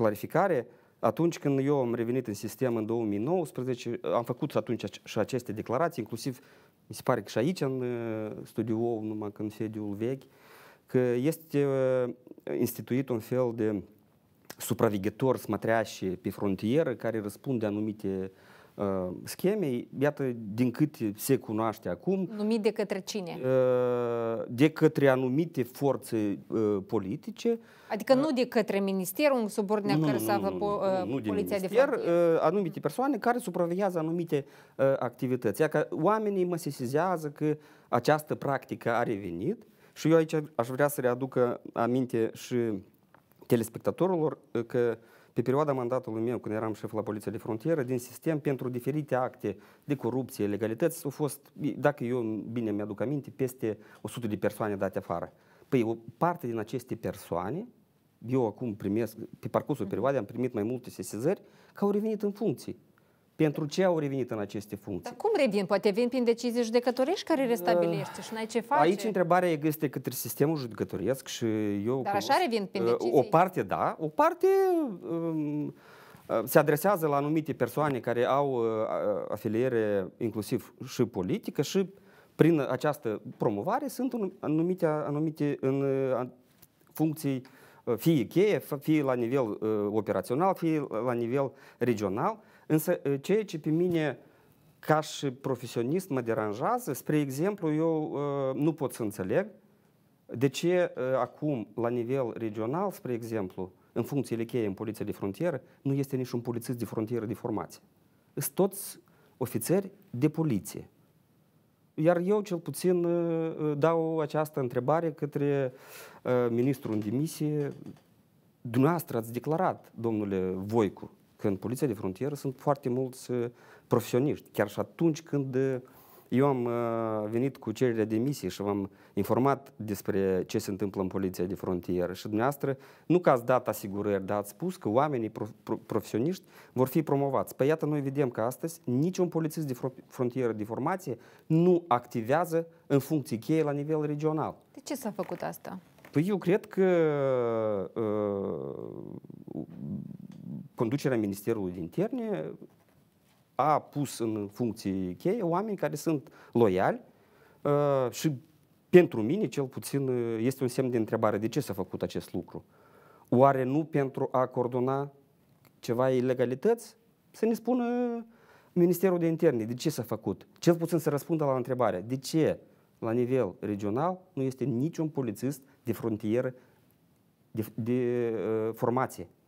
clarificare, atunci când eu am revenit în sistem în 2019, am făcut atunci și aceste declarații, inclusiv, mi se pare că și aici, în uh, studioul, numai că în sediul vechi, că este uh, instituit un fel de supraveghetor smătreași pe frontieră care răspunde anumite uh, Scheme. schemei, iată din câte se cunoaște acum. Numit de către cine? Uh, de către anumite forțe uh, politice. Adică nu de către ministerul subordinea care să se află po poliția de frontier. anumite persoane care supraveghează anumite activități. că oamenii mă sesizează că această practică a revenit și eu aici aș vrea să readucă aminte și telespectatorilor că uh, pe perioada mandatului meu, când eram șef la Poliția de Frontieră, din sistem pentru diferite acte de corupție, legalități, au fost, dacă eu bine mi-aduc aminte, peste 100 de persoane date afară. Păi o parte din aceste persoane, eu acum primesc, pe parcursul perioadei am primit mai multe sesizări, că au revenit în funcții. Pentru ce au revenit în aceste funcții? Dar cum revin? Poate vin prin decizii judecătorești care restabilește și n-ai ce ă, face. Aici întrebarea este către sistemul judecătoresc și eu... Dar cunosc, așa revin prin ă, decizii? O parte da, o parte um, ă, se adresează la anumite persoane care au afiliere inclusiv și politică și prin această promovare sunt anumite, anumite în funcții uh, fie cheie, fie la nivel operațional, fie la nivel regional. Însă ceea ce pe mine ca și profesionist mă deranjează, spre exemplu, eu nu pot să înțeleg de ce acum, la nivel regional, spre exemplu, în funcțiile cheie în poliția de frontieră, nu este niciun polițist de frontieră de formație. Sunt toți ofițeri de poliție. Iar eu, cel puțin, ă, ă, dau această întrebare către ă, ministrul în demisie. Dumneavoastră ați declarat, domnule Voicu, că în Poliția de Frontieră sunt foarte mulți profesioniști, chiar și atunci când eu am uh, venit cu cererea de misie și v-am informat despre ce se întâmplă în poliția de frontieră și dumneavoastră nu că ați dat asigurări, dar ați spus că oamenii pro, pro, profesioniști vor fi promovați. Păi iată, noi vedem că astăzi niciun polițist de frontieră de formație nu activează în funcții cheie la nivel regional. De ce s-a făcut asta? Păi eu cred că uh, conducerea Ministerului de Interne a pus în funcții cheie oameni care sunt loiali uh, și pentru mine cel puțin uh, este un semn de întrebare de ce s-a făcut acest lucru. Oare nu pentru a coordona ceva ilegalități? Să ne spună Ministerul de Interne de ce s-a făcut. Cel puțin să răspundă la întrebare de ce la nivel regional nu este niciun polițist de frontieră de, de uh, formație